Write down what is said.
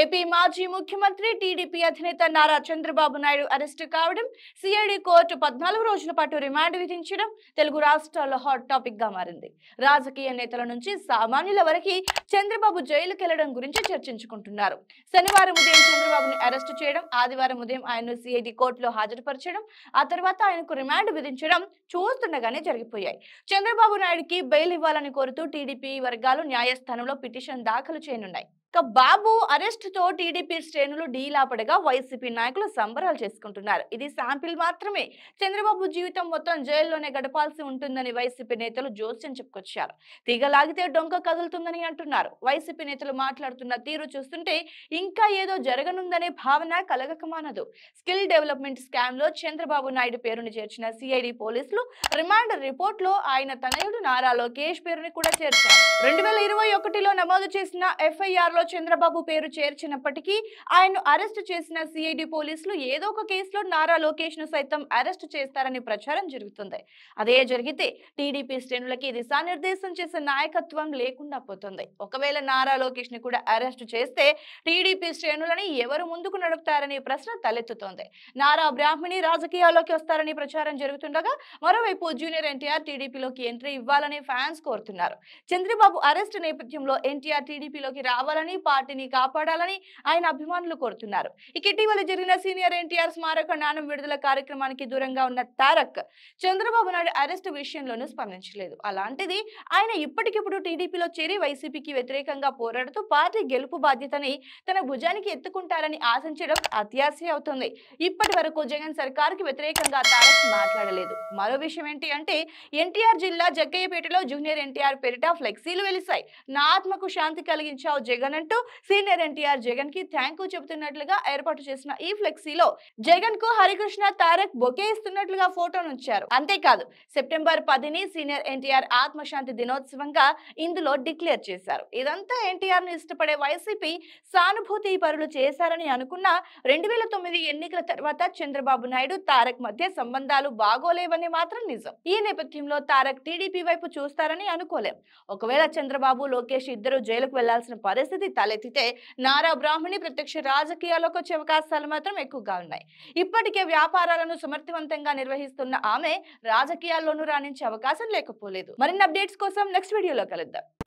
AP మాజీ ముఖ్యమంత్రి TDP అధినేత నారా చంద్రబాబు నాయుడు అరెస్టు కావడం సిఐడి కోర్టు పద్నాలుగు రోజుల పాటు రిమాండ్ విధించడం తెలుగు రాష్ట్రాల్లో హాట్ టాపిక్ గా మారింది రాజకీయ నేతల నుంచి సామాన్యుల వరకు చంద్రబాబు జైలుకెళ్లడం వెళ్లడం గురించి చర్చించుకుంటున్నారు శనివారం ఉదయం చంద్రబాబును అరెస్టు చేయడం ఆదివారం ఉదయం ఆయన్ను సిఐడి కోర్టులో హాజరుపరచడం ఆ తర్వాత ఆయనకు రిమాండ్ విధించడం చూస్తుండగానే జరిగిపోయాయి చంద్రబాబు నాయుడుకి బెయిల్ ఇవ్వాలని కోరుతూ టీడీపీ వర్గాలు న్యాయస్థానంలో పిటిషన్ దాఖలు చేయనున్నాయి ఇక బాబు అరెస్ట్ తో టీడీపీ శ్రేణులు డీలాపడగా వైసీపీ నాయకులు సంబరాలు చేసుకుంటున్నారు ఇది శాంపిల్ మాత్రమే చంద్రబాబు జీవితం మొత్తం జైల్లోనే గడపాల్సి ఉంటుందని వైసీపీ నేతలు జోస్యం చెప్పుకొచ్చారు తీగలాగితే డొంక కదులుతుందని అంటున్నారు వైసీపీ నేతలు మాట్లాడుతున్న తీరు చూస్తుంటే ఇంకా ఏదో జరగనుందనే భావన కలగకమానదు స్కిల్ డెవలప్మెంట్ స్కామ్ లో చంద్రబాబు నాయుడు పేరును చేర్చిన సిఐడి పోలీసులు రిమాండ్ రిపోర్ట్ లో ఆయన తనయుడు నారా లోకేష్ పేరుని కూడా చేర్చారు రెండు వేల ఇరవై ఒకటిలో నమోదు చేసిన ఎఫ్ఐఆర్ లిస్టులో చంద్రబాబు పేరు చేర్చినప్పటికీ ఆయన్ను అరెస్ట్ చేసిన సిఐడి పోలీసులు ఏదో ఒక కేసులో నారా లోకేష్ ను సైతం అరెస్ట్ చేస్తారని ప్రచారం జరుగుతుంది అదే జరిగితే టీడీపీ శ్రేణులకి దిశానిర్దేశం చేసే నాయకత్వం లేకుండా పోతుంది ఒకవేళ నారా లోకేష్ ని కూడా అరెస్ట్ చేస్తే టీడీపీ శ్రేణులని ఎవరు ముందుకు నడుపుతారనే ప్రశ్న తలెత్తుతోంది నారా బ్రాహ్మణి రాజకీయాల్లోకి వస్తారని ప్రచారం జరుగుతుండగా మరోవైపు జూనియర్ ఎన్టీఆర్ టీడీపీలోకి ఎంట్రీ ఇవ్వాలని ఫ్యాన్స్ కోరుతున్నారు చంద్రబాబు అరెస్ట్ నేపథ్యంలో ఎన్టీఆర్ టీడీపీలోకి రావాలని చేయాలని పార్టీని కాపాడాలని ఆయన అభిమానులు కోరుతున్నారు ఇక ఇటీవల జరిగిన సీనియర్ ఎన్టీఆర్ స్మారక నాణం విడుదల కార్యక్రమానికి దూరంగా ఉన్న తారక్ చంద్రబాబు నాయుడు అరెస్ట్ విషయంలోనూ స్పందించలేదు అలాంటిది ఆయన ఇప్పటికిప్పుడు టీడీపీలో చేరి వైసీపీకి వ్యతిరేకంగా పోరాడుతూ పార్టీ గెలుపు బాధ్యతని తన భుజానికి ఎత్తుకుంటారని ఆశించడం అత్యాశ అవుతుంది ఇప్పటి వరకు జగన్ సర్కార్కి వ్యతిరేకంగా తారక్ మాట్లాడలేదు మరో విషయం ఏంటి అంటే ఎన్టీఆర్ జిల్లా జగ్గయ్యపేటలో జూనియర్ ఎన్టీఆర్ పేరిట ఫ్లెక్సీలు వెలిసాయి నా ఆత్మకు శాంతి కలిగించావు జగన్ అంటూ సీనియర్ ఎన్టీఆర్ జగన్ కి థ్యాంక్ యూ చెబుతున్నట్లుగా ఏర్పాటు చేసిన ఈ ఫ్లెక్సీలో జగన్ కు హరికృష్ణ తారక్ బొకే ఇస్తున్నట్లుగా ఫోటోను ఇచ్చారు అంతేకాదు సెప్టెంబర్ పదిని సీనియర్ ఎన్టీఆర్ ఆత్మశాంతి దినోత్సవంగా ఇందులో డిక్లేర్ చేశారు ఇదంతా ఎన్టీఆర్ ను ఇష్టపడే వైసీపీ సానుభూతి పరులు చేశారని అనుకున్న రెండు వేల తొమ్మిది ఎన్నికల తర్వాత చంద్రబాబు నాయుడు తారక్ మధ్య సంబంధాలు బాగోలేవని మాత్రం నిజం ఈ నేపథ్యంలో తారక్ టీడీపీ వైపు చూస్తారని అనుకోలేం ఒకవేళ చంద్రబాబు లోకేష్ ఇద్దరు జైలుకు వెళ్లాల్సిన పరిస్థితి తలెత్తితే నారా బ్రాహ్మణి ప్రత్యక్ష రాజకీయాల్లోకి వచ్చే అవకాశాలు మాత్రం ఎక్కువగా ఉన్నాయి ఇప్పటికే వ్యాపారాలను సమర్థవంతంగా నిర్వహిస్తున్న ఆమె రాజకీయాల్లోనూ రాణించే అవకాశం లేకపోలేదు మరిన్ని అప్డేట్స్ కోసం నెక్స్ట్ వీడియోలో కలుద్దాం